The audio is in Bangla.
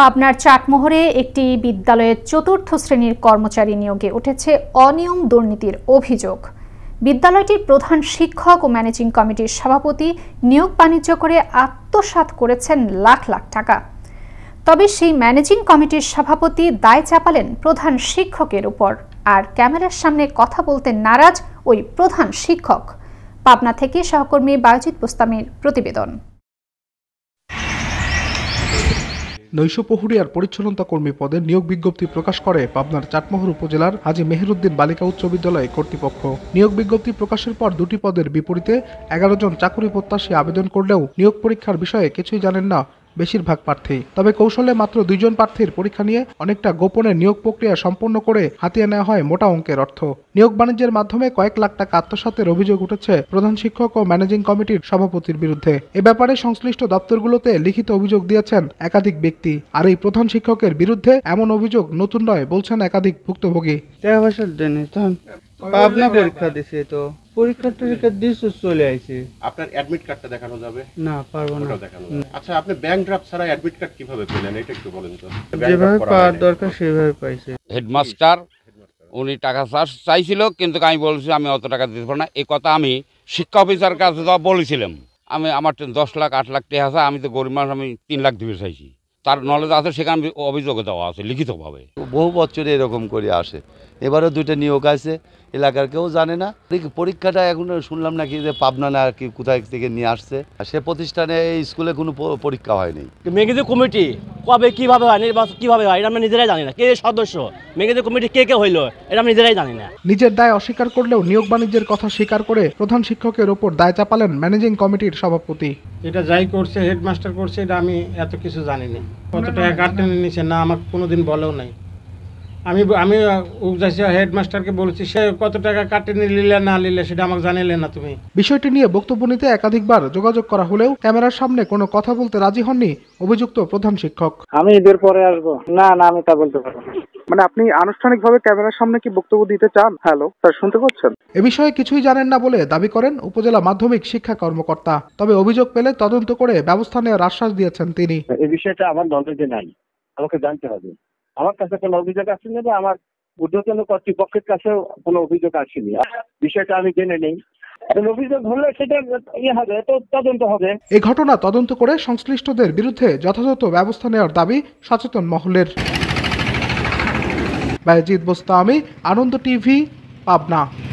পাবনার চাটমোহরে একটি বিদ্যালয়ের চতুর্থ শ্রেণীর কর্মচারী নিয়োগে উঠেছে অনিয়ম দুর্নীতির অভিযোগ বিদ্যালয়টির প্রধান শিক্ষক ও ম্যানেজিং কমিটির সভাপতি নিয়োগ বাণিজ্য করে আত্মসাত করেছেন লাখ লাখ টাকা তবে সেই ম্যানেজিং কমিটির সভাপতি দায় চাপালেন প্রধান শিক্ষকের উপর আর ক্যামেরার সামনে কথা বলতে নারাজ ওই প্রধান শিক্ষক পাবনা থেকে সহকর্মী বায়োজিৎ বুস্তামির প্রতিবেদন নৈশ আর পরিচ্ছন্নতা কর্মী পদে নিয়োগ বিজ্ঞপ্তি প্রকাশ করে পাবনার চাটমোহর উপজেলার হাজি মেহেরুদ্দিন বালিকা উচ্চ বিদ্যালয় কর্তৃপক্ষ নিয়োগ বিজ্ঞপ্তি প্রকাশের পর দুটি পদের বিপরীতে এগারো জন চাকরি প্রত্যাশী আবেদন করলেও নিয়োগ পরীক্ষার বিষয়ে কিছুই জানেন না বেশিরভাগ প্রার্থী তবে কৌশলে মাত্র দুইজন প্রার্থীর পরীক্ষা নিয়ে অনেকটা গোপনে নিয়োগ প্রক্রিয়া সম্পন্ন করে হাতিয়ে নেওয়া হয় মোটা অঙ্কের অর্থ নিয়োগ বাণিজ্যের মাধ্যমে কয়েক লাখ টাকা আত্মসাতের অভিযোগ উঠেছে প্রধান শিক্ষক ও ম্যানেজিং কমিটির সভাপতির বিরুদ্ধে এ ব্যাপারে সংশ্লিষ্ট দপ্তরগুলোতে লিখিত অভিযোগ দিয়েছেন একাধিক ব্যক্তি আর এই প্রধান শিক্ষকের বিরুদ্ধে এমন অভিযোগ নতুন নয় বলছেন একাধিক ভুক্তভোগী পাবনা পরীক্ষা দিছে তো পরীক্ষা টরীক্ষা দিয়েছো চলে আইছে আপনার অ্যাডমিট কার্ডটা দেখানো যাবে না পারবো না দেখানো আচ্ছা আপনি ব্যাংক ড্রাফট ছাড়া অ্যাডমিট কার্ড কিভাবে পেলেন এটা একটু বলেন তো যেভাবে পাওয়ার দরকার সেভাবে পাইছে হেডমাস্টার উনি টাকা চার্জ চাইছিল কিন্তু আমি বলছি আমি অত টাকা দিতে পারবো না এই কথা আমি শিক্ষা অফিসার কাছে যা বলেছিলাম আমি আমার দশ লাখ আট লাখ টাকা আছে আমি তো গরিব মানুষ আমি তিন লাখ দিবে চাইছি তার নলেজ আছে সেখানে অভিযোগ দেওয়া আছে লিখিতভাবে বহু বছরে এরকম করে আসে এবারও দুটো নিয়োগ আছে এলাকার কেউ জানে না পরীক্ষাটা এখন শুনলাম নাকি যে পাবনা না কি কোথায় থেকে নিয়ে আসছে সে প্রতিষ্ঠানে এই স্কুলে কোনো পরীক্ষা হয়নি মেঘেদের কমিটি কবে কিভাবে হয় নির্বাচন কিভাবে হয় এটা আমরা নিজেরাই জানি না কে সদস্য মেঘেদের কমিটি কে কে হইলো এটা আমরা নিজেরাই জানি না নিজের দায় অস্বীকার করলেও নিয়োগ বাণিজ্যের কথা স্বীকার করে প্রধান শিক্ষকের ওপর দায় চাপালেন ম্যানেজিং কমিটির সভাপতি এটা যাই করছে হেডমাস্টার করছে এটা আমি এত কিছু জানি না কত টাকা কাটতে নিছে না আমাকে কোনোদিন বলেও নাই আমি আমি উপদেশীয় হেডমাস্টারকে বলেছি সে কত টাকা কাটে নিলে না নিলে সেটা আমাকে জানিলে না তুমি বিষয়টি নিয়ে বক্তব্য নিতে একাধিকবার যোগাযোগ করা হলেও ক্যামেরার সামনে কোনো কথা বলতে রাজি হননি অভিযুক্ত প্রধান শিক্ষক আমি ঈদের পরে আসব না না আমি তা বলতে পারবো মানে আপনি আনুষ্ঠানিকভাবে ক্যামেরার সামনে কি বক্তব্য দিতে চান হ্যালো স্যার শুনতে পাচ্ছেন এ বিষয়ে কিছুই জানেন না বলে দাবি করেন উপজেলা মাধ্যমিক শিক্ষা কর্মকর্তা তবে অভিযোগ পেলে তদন্ত করে ব্যবস্থা নেওয়ার আশ্বাস দিয়েছেন তিনি এই বিষয়টা আমার নলেজে নাই আমাকে জানতে হবে আমার কাছে কোনো অভিযোগ আসেনি বা আমার ঊর্ধ্বতন কর্তৃপক্ষের কাছে কোনো অভিযোগ আসেনি বিষয়টা আমি জেনে নেই অভিযোগ হলে সেটা ইয়ে হবে তো তদন্ত হবে এই ঘটনা তদন্ত করে সংশ্লিষ্টদের বিরুদ্ধে যথাযথ ব্যবস্থা নেওয়ার দাবি সচেতন মহলের বায়জিৎ বোস্তামি আনন্দ টিভি পাবনা